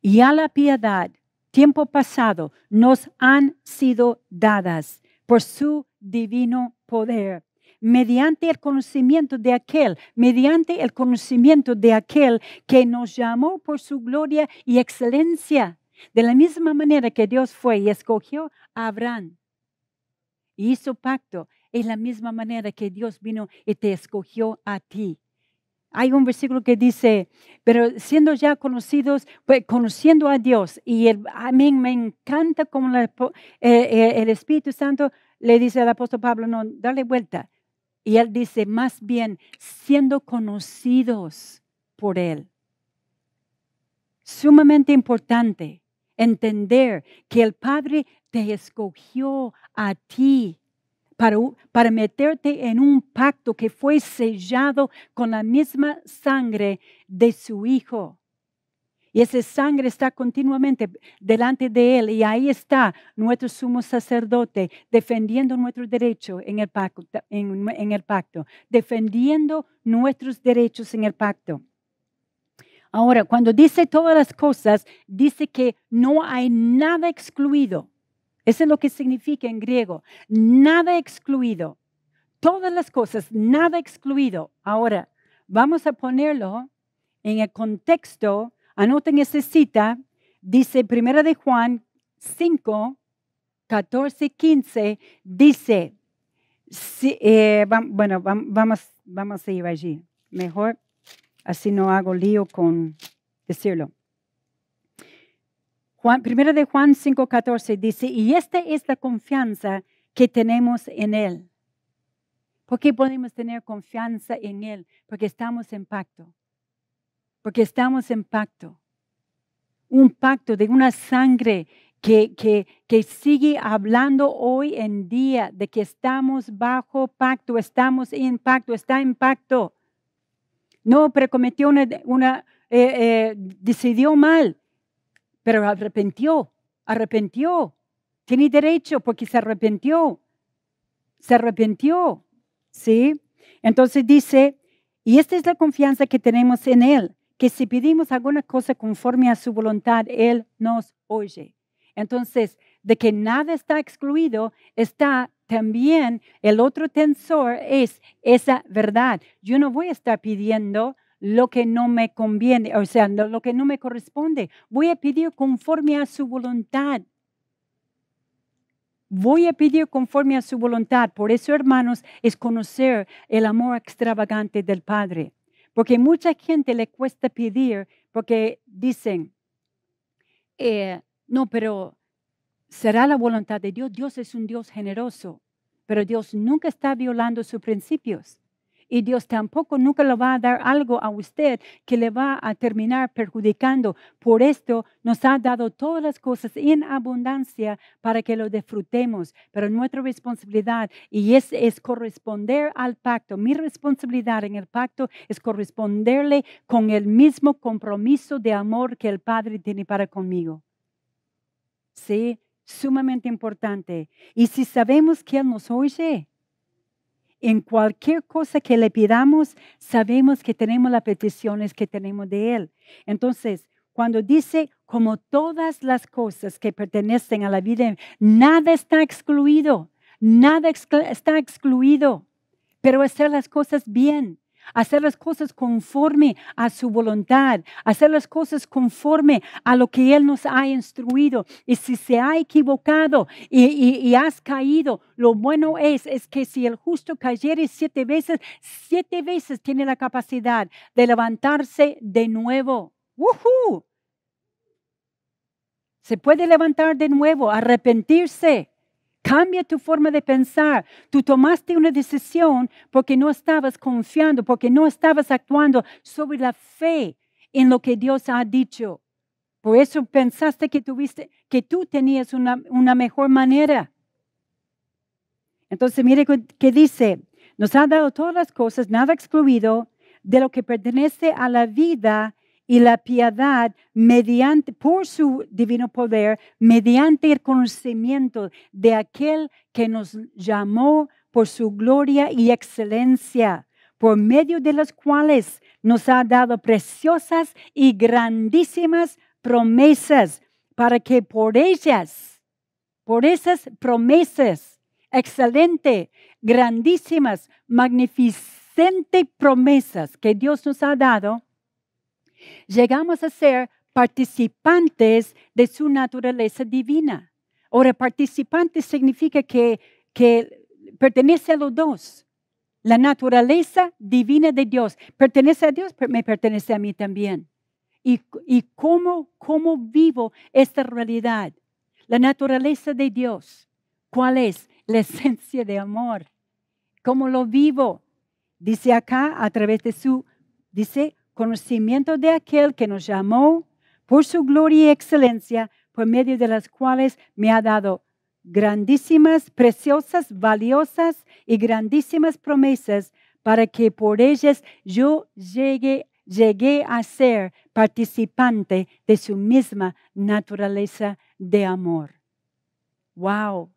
y a la piedad, tiempo pasado, nos han sido dadas por su divino poder mediante el conocimiento de aquel, mediante el conocimiento de aquel que nos llamó por su gloria y excelencia. De la misma manera que Dios fue y escogió a Abraham y hizo pacto, es la misma manera que Dios vino y te escogió a ti. Hay un versículo que dice, pero siendo ya conocidos, pues, conociendo a Dios, y a mí me encanta como eh, eh, el Espíritu Santo le dice al apóstol Pablo, no, dale vuelta. Y él dice, más bien, siendo conocidos por él. Sumamente importante entender que el Padre te escogió a ti para, para, meterte en un pacto que fue sellado con la misma sangre de su Hijo. Y esa sangre está continuamente delante de Él. Y ahí está nuestro sumo sacerdote defendiendo nuestro derecho en el pacto, en el pacto defendiendo nuestros derechos en el pacto. Ahora, cuando dice todas las cosas, dice que no hay nada excluido. Eso es lo que significa en griego. Nada excluido. Todas las cosas, nada excluido. Ahora, vamos a ponerlo en el contexto. Anoten esa cita. Dice Primera de Juan 5, 14, 15. Dice, eh, bueno, vamos, vamos a ir allí. Mejor así no hago lío con decirlo. Juan, primero de Juan 5:14 dice, y esta es la confianza que tenemos en Él. ¿Por qué podemos tener confianza en Él? Porque estamos en pacto. Porque estamos en pacto. Un pacto de una sangre que, que, sigue hablando hoy en día de que estamos bajo pacto, estamos en pacto, está en pacto. No, pero cometió una, eh, eh, decidió mal pero arrepintió, arrepintió. Tiene derecho porque se arrepintió. Se arrepintió. ¿Sí? Entonces dice, y esta es la confianza que tenemos en Él, que si pedimos alguna cosa conforme a su voluntad, Él nos oye. Entonces, de que nada está excluido, está también el otro tensor, es esa verdad. Yo no voy a estar pidiendo lo que no me conviene, o sea, lo que no me corresponde. Voy a pedir conforme a su voluntad. Voy a pedir conforme a su voluntad. Por eso, hermanos, es conocer el amor extravagante del Padre. Porque mucha gente le cuesta pedir porque dicen, eh, no, pero será la voluntad de Dios. Dios es un Dios generoso, pero Dios nunca está violando sus principios. Y Dios tampoco nunca le va a dar algo a usted que le va a terminar perjudicando. Por esto nos ha dado todas las cosas en abundancia para que lo disfrutemos. Pero nuestra responsabilidad y es, es corresponder al pacto. Mi responsabilidad en el pacto es corresponderle con el mismo compromiso de amor que el Padre tiene para conmigo. Sí, sumamente importante. Y si sabemos que Él nos oye, en cualquier cosa que le pidamos, sabemos que tenemos las peticiones que tenemos de Él. Entonces, cuando dice, como todas las cosas que pertenecen a la vida, nada está excluido, nada está excluido, pero hacer las cosas bien, hacer las cosas conforme a su voluntad, hacer las cosas conforme a lo que Él nos ha instruido. Y si se ha equivocado y, has caído, lo bueno es, es que si el justo cayere siete veces, siete veces tiene la capacidad de levantarse de nuevo. ¡Woohoo! Se puede levantar de nuevo, arrepentirse Cambia tu forma de pensar. Tú tomaste una decisión porque no estabas confiando, porque no estabas actuando sobre la fe en lo que Dios ha dicho. Por eso pensaste que, tuviste, que tú tenías una, una mejor manera. Entonces, mire qué dice, nos ha dado todas las cosas, nada excluido de lo que pertenece a la vida y la piedad mediante por su divino poder, mediante el conocimiento de aquel que nos llamó por su gloria y excelencia, por medio de los cuales nos ha dado preciosas y grandísimas promesas, para que por ellas, por esas promesas, excelente, grandísimas, magnificentes promesas que Dios nos ha dado, Llegamos a ser participantes de su naturaleza divina. Ahora, participante significa que, pertenece a los dos. La naturaleza divina de Dios pertenece a Dios, me pertenece a mí también. Y, cómo, cómo vivo esta realidad. La naturaleza de Dios. ¿Cuál es? La esencia de amor. ¿Cómo lo vivo? Dice acá a través de su, dice, conocimiento de aquel que nos llamó por su gloria y excelencia, por medio de las cuales me ha dado grandísimas, preciosas, valiosas y grandísimas promesas, para que por ellas yo llegue, llegué a ser participante de su misma naturaleza de amor. ¡Wow!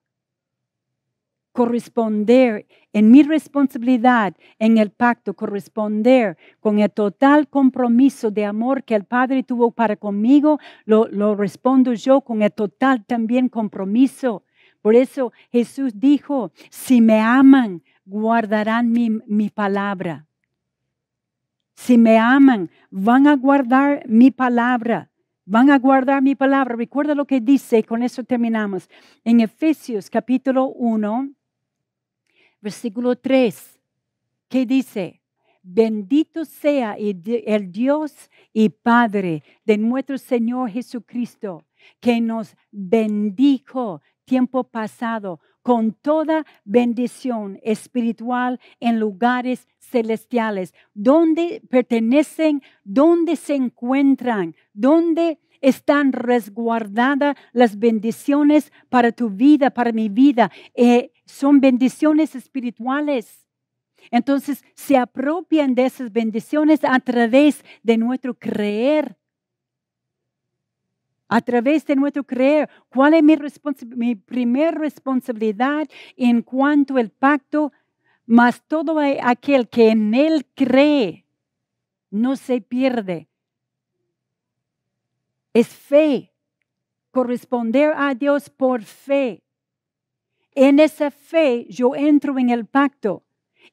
corresponder en mi responsabilidad en el pacto, corresponder con el total compromiso de amor que el Padre tuvo para conmigo, lo, respondo yo con el total también compromiso. Por eso Jesús dijo, si me aman, guardarán mi, mi palabra. Si me aman, van a guardar mi palabra van a guardar mi palabra. Recuerda lo que dice, y con eso terminamos. En Efesios capítulo 1, versículo 3, que dice, bendito sea el Dios y Padre de nuestro Señor Jesucristo, que nos bendijo tiempo pasado con toda bendición espiritual en lugares celestiales, donde pertenecen, donde se encuentran, donde están resguardadas las bendiciones para tu vida, para mi vida. Eh, son bendiciones espirituales. Entonces se apropian de esas bendiciones a través de nuestro creer. A través de nuestro creer, ¿cuál es mi, mi primera responsabilidad en cuanto al pacto? Más todo aquel que en él cree no se pierde, es fe. Corresponder a Dios por fe. En esa fe yo entro en el pacto.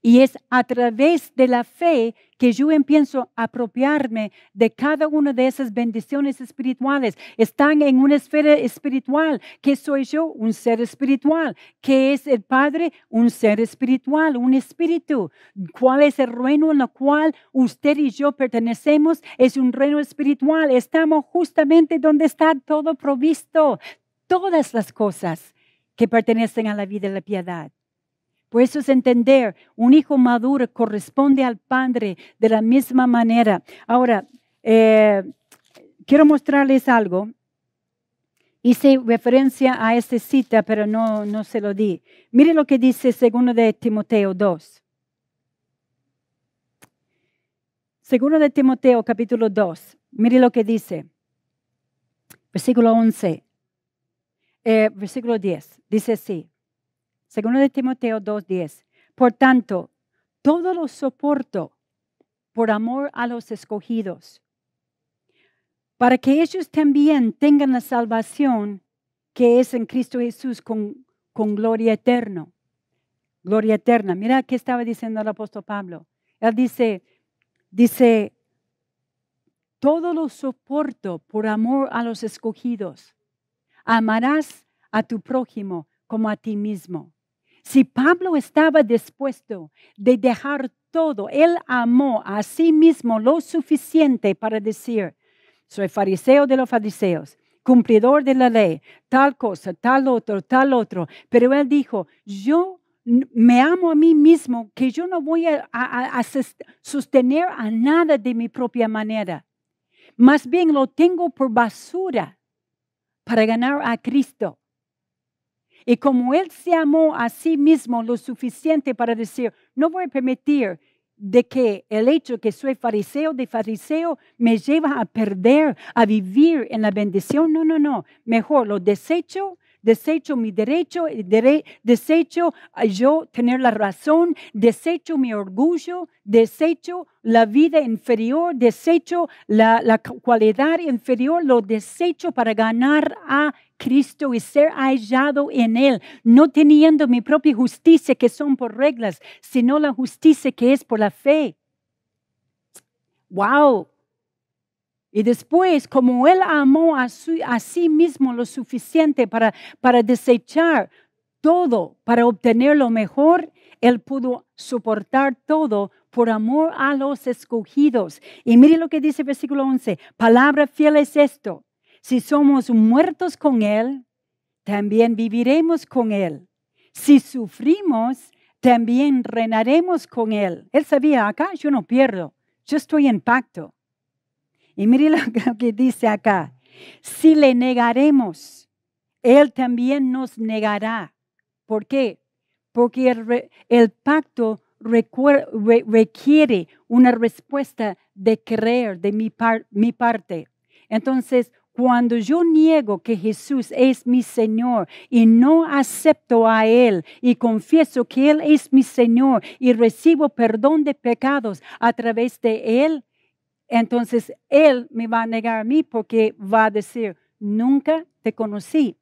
Y es a través de la fe que yo empiezo a apropiarme de cada una de esas bendiciones espirituales. Están en una esfera espiritual. ¿Qué soy yo? Un ser espiritual. ¿Qué es el Padre? Un ser espiritual, un espíritu. ¿Cuál es el reino en el cual usted y yo pertenecemos? Es un reino espiritual. Estamos justamente donde está todo provisto. Todas las cosas que pertenecen a la vida y la piedad. Por pues eso es entender, un hijo maduro corresponde al padre de la misma manera. Ahora, eh, quiero mostrarles algo. Hice referencia a esta cita, pero no, no se lo di. Mire lo que dice segundo de Timoteo 2. Segundo de Timoteo capítulo 2. Mire lo que dice. Versículo 11. Eh, versículo 10. Dice así. Segundo de Timoteo 2.10. Por tanto, todo lo soporto por amor a los escogidos, para que ellos también tengan la salvación que es en Cristo Jesús con, con gloria eterna. Gloria eterna. Mira qué estaba diciendo el apóstol Pablo. Él dice, dice, todo lo soporto por amor a los escogidos. Amarás a tu prójimo como a ti mismo. Si Pablo estaba dispuesto de dejar todo, él amó a sí mismo lo suficiente para decir, soy fariseo de los fariseos, cumplidor de la ley, tal cosa, tal otro, tal otro. Pero él dijo, yo me amo a mí mismo, que yo no voy a, a sostener a nada de mi propia manera. Más bien lo tengo por basura para ganar a Cristo. Y como Él se amó a sí mismo lo suficiente para decir, no voy a permitir de que el hecho que soy fariseo de fariseo me lleva a perder, a vivir en la bendición. No, no, no. Mejor lo desecho, desecho mi derecho, eh, desecho eh, yo tener la razón, desecho mi orgullo, desecho la vida inferior, desecho la, la cualidad inferior, lo desecho para ganar a Cristo y ser hallado en Él, no teniendo mi propia justicia que son por reglas, sino la justicia que es por la fe. ¡Wow! Y después, como Él amó a, sí mismo lo suficiente para, para desechar todo, para obtener lo mejor, Él pudo soportar todo por amor a los escogidos. Y mire lo que dice versículo 11, palabra fiel es esto, si somos muertos con Él, también viviremos con Él. Si sufrimos, también reinaremos con Él. Él sabía, acá yo no pierdo, yo estoy en pacto. Y mire lo que dice acá. Si le negaremos, Él también nos negará. ¿Por qué? Porque el, pacto requiere una respuesta de creer de mi parte. Entonces, cuando yo niego que Jesús es mi Señor y no acepto a Él y confieso que Él es mi Señor y recibo perdón de pecados a través de Él, entonces él me va a negar a mí porque va a decir, nunca te conocí.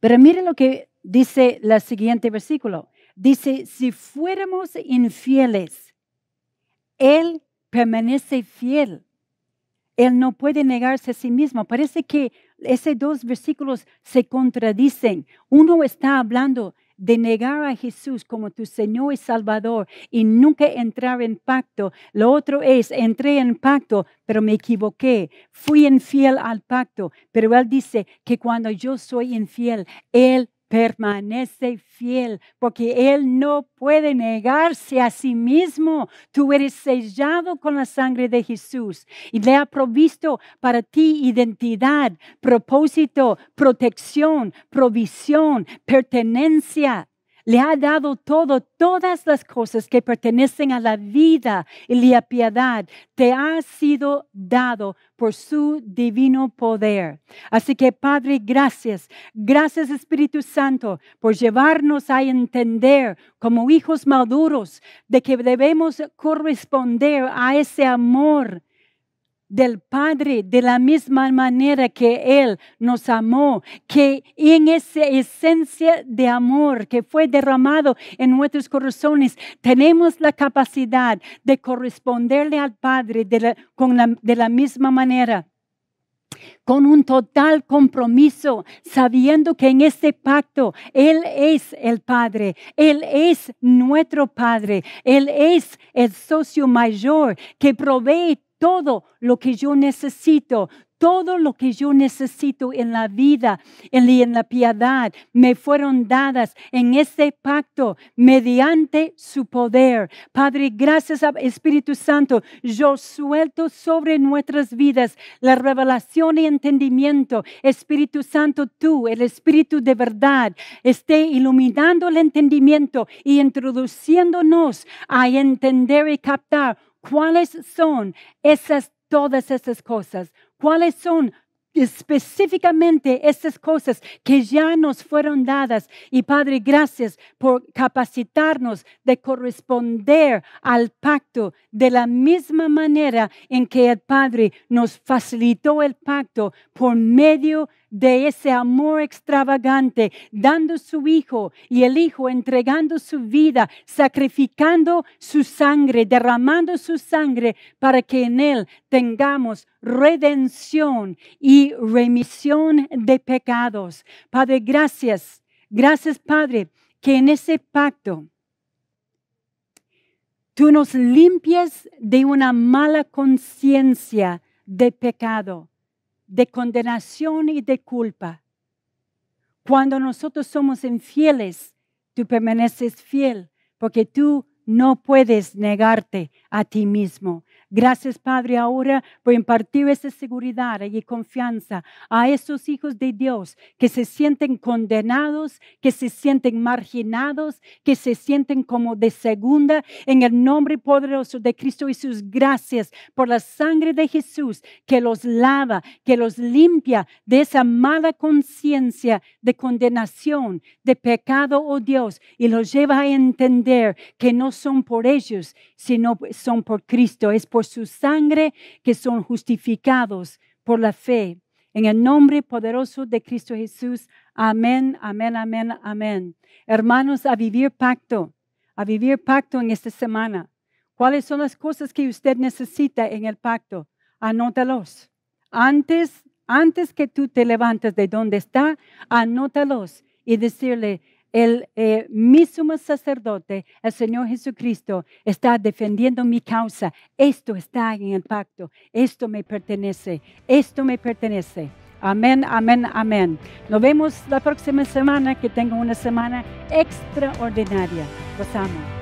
Pero mire lo que dice el siguiente versículo. Dice, si fuéramos infieles, él permanece fiel. Él no puede negarse a sí mismo. Parece que esos dos versículos se contradicen. Uno está hablando de negar a Jesús como tu Señor y Salvador y nunca entrar en pacto. Lo otro es, entré en pacto, pero me equivoqué. Fui infiel al pacto, pero Él dice que cuando yo soy infiel, Él permanece fiel, porque Él no puede negarse a sí mismo. Tú eres sellado con la sangre de Jesús y le ha provisto para ti identidad, propósito, protección, provisión, pertenencia le ha dado todo, todas las cosas que pertenecen a la vida y la piedad, te ha sido dado por su divino poder. Así que Padre, gracias. Gracias Espíritu Santo por llevarnos a entender como hijos maduros de que debemos corresponder a ese amor del Padre de la misma manera que Él nos amó, que en esa esencia de amor que fue derramado en nuestros corazones, tenemos la capacidad de corresponderle al Padre de la, de la misma manera con un total compromiso, sabiendo que en este pacto Él es el Padre, Él es nuestro Padre, Él es el socio mayor que provee todo lo que yo necesito, todo lo que yo necesito en la vida y en la piedad me fueron dadas en este pacto mediante su poder. Padre, gracias a Espíritu Santo, yo suelto sobre nuestras vidas la revelación y entendimiento. Espíritu Santo, tú, el Espíritu de verdad, esté iluminando el entendimiento y introduciéndonos a entender y captar ¿Cuáles son esas, todas esas cosas? ¿Cuáles son específicamente esas cosas que ya nos fueron dadas. Y Padre, gracias por capacitarnos de corresponder al pacto de la misma manera en que el Padre nos facilitó el pacto por medio de ese amor extravagante, dando su hijo y el hijo entregando su vida, sacrificando su sangre, derramando su sangre para que en él tengamos redención y remisión de pecados. Padre, gracias. Gracias, Padre, que en ese pacto tú nos limpias de una mala conciencia de pecado de condenación y de culpa. Cuando nosotros somos infieles, tú permaneces fiel porque tú no puedes negarte a ti mismo. Gracias, Padre, ahora por impartir esa seguridad y confianza a esos hijos de Dios que se sienten condenados, que se sienten marginados, que se sienten como de segunda. En el nombre poderoso de Cristo y sus gracias por la sangre de Jesús que los lava, que los limpia de esa mala conciencia de condenación, de pecado, oh Dios, y los lleva a entender que no son por ellos, sino son por Cristo, es por por su sangre, que son justificados por la fe. En el nombre poderoso de Cristo Jesús. Amén, amén, amén, amén. Hermanos, a vivir pacto, a vivir pacto en esta semana. ¿Cuáles son las cosas que usted necesita en el pacto? Anótalos. Antes, antes que tú te levantes de donde está, anótalos y decirle, el eh, mismo sacerdote, el Señor Jesucristo, está defendiendo mi causa. Esto está en el pacto. Esto me pertenece. Esto me pertenece. Amén, amén, amén. Nos vemos la próxima semana. Que tenga una semana extraordinaria. Los amo.